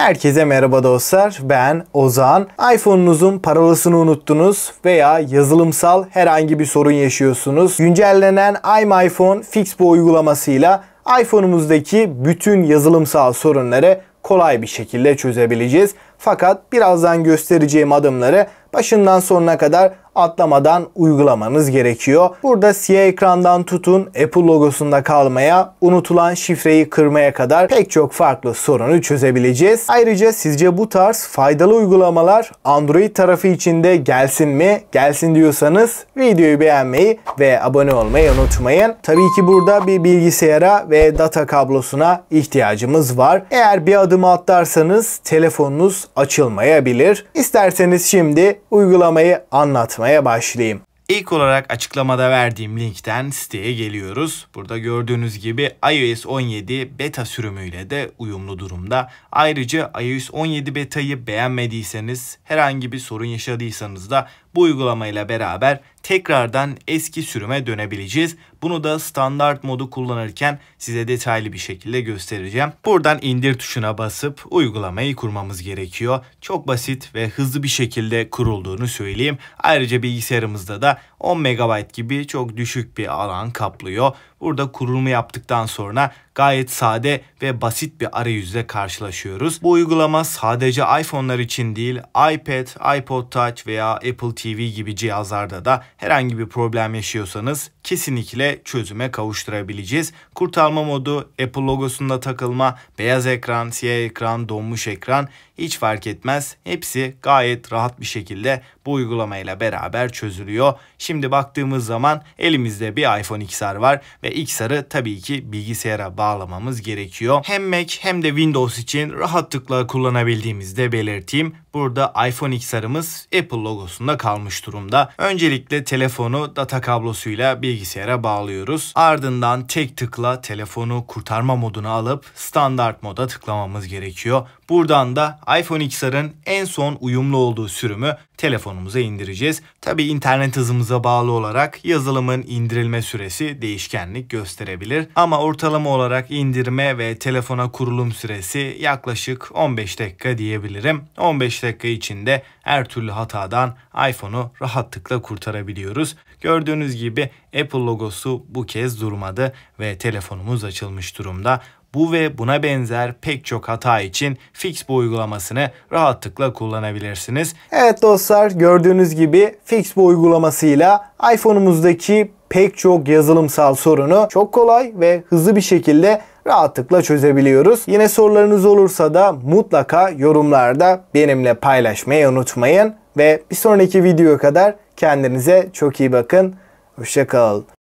Herkese merhaba dostlar. Ben Ozan. iPhone'unuzun parolasını unuttunuz veya yazılımsal herhangi bir sorun yaşıyorsunuz. Güncellenen iMyPhone Fixbo uygulamasıyla iPhone'umuzdaki bütün yazılımsal sorunları kolay bir şekilde çözebileceğiz. Fakat birazdan göstereceğim adımları başından sonuna kadar atlamadan uygulamanız gerekiyor. Burada siyah ekrandan tutun Apple logosunda kalmaya, unutulan şifreyi kırmaya kadar pek çok farklı sorunu çözebileceğiz. Ayrıca sizce bu tarz faydalı uygulamalar Android tarafı içinde gelsin mi? Gelsin diyorsanız videoyu beğenmeyi ve abone olmayı unutmayın. Tabii ki burada bir bilgisayara ve data kablosuna ihtiyacımız var. Eğer bir adım atlarsanız telefonunuz açılmayabilir. İsterseniz şimdi uygulamayı anlatmaya başlayayım. İlk olarak açıklamada verdiğim linkten siteye geliyoruz. Burada gördüğünüz gibi iOS 17 beta sürümüyle de uyumlu durumda. Ayrıca iOS 17 beta'yı beğenmediyseniz, herhangi bir sorun yaşadıysanız da bu uygulamayla beraber tekrardan eski sürüme dönebileceğiz. Bunu da standart modu kullanırken size detaylı bir şekilde göstereceğim. Buradan indir tuşuna basıp uygulamayı kurmamız gerekiyor. Çok basit ve hızlı bir şekilde kurulduğunu söyleyeyim. Ayrıca bilgisayarımızda da 10 MB gibi çok düşük bir alan kaplıyor. Burada kurulumu yaptıktan sonra gayet sade ve basit bir arayüzle karşılaşıyoruz. Bu uygulama sadece iPhone'lar için değil iPad, iPod Touch veya Apple TV gibi cihazlarda da herhangi bir problem yaşıyorsanız kesinlikle çözüme kavuşturabileceğiz. Kurtarma modu, Apple logosunda takılma, beyaz ekran, siyah ekran, donmuş ekran hiç fark etmez. Hepsi gayet rahat bir şekilde bu uygulamayla beraber çözülüyor. Şimdi baktığımız zaman elimizde bir iPhone XR var ve XR'ı tabii ki bilgisayara bağlamamız gerekiyor. Hem Mac hem de Windows için rahatlıkla kullanabildiğimizi de belirteyim. Burada iPhone XR'ımız Apple logosunda kalmış durumda. Öncelikle telefonu data kablosuyla bilgisayara bağlıyoruz. Ardından tek tıkla telefonu kurtarma moduna alıp standart moda tıklamamız gerekiyor. Buradan da iPhone XR'ın en son uyumlu olduğu sürümü telefonumuza indireceğiz. Tabi internet hızımıza bağlı olarak yazılımın indirilme süresi değişkenlik gösterebilir. Ama ortalama olarak indirme ve telefona kurulum süresi yaklaşık 15 dakika diyebilirim. 15 dakika içinde her türlü hatadan iPhone'u rahatlıkla kurtarabiliyoruz. Gördüğünüz gibi Apple logosu bu kez durmadı ve telefonumuz açılmış durumda. Bu ve buna benzer pek çok hata için Fixbo uygulamasını rahatlıkla kullanabilirsiniz. Evet dostlar gördüğünüz gibi Fixbo uygulamasıyla iPhone'umuzdaki pek çok yazılımsal sorunu çok kolay ve hızlı bir şekilde rahatlıkla çözebiliyoruz. Yine sorularınız olursa da mutlaka yorumlarda benimle paylaşmayı unutmayın. Ve bir sonraki videoya kadar kendinize çok iyi bakın. Hoşçakalın.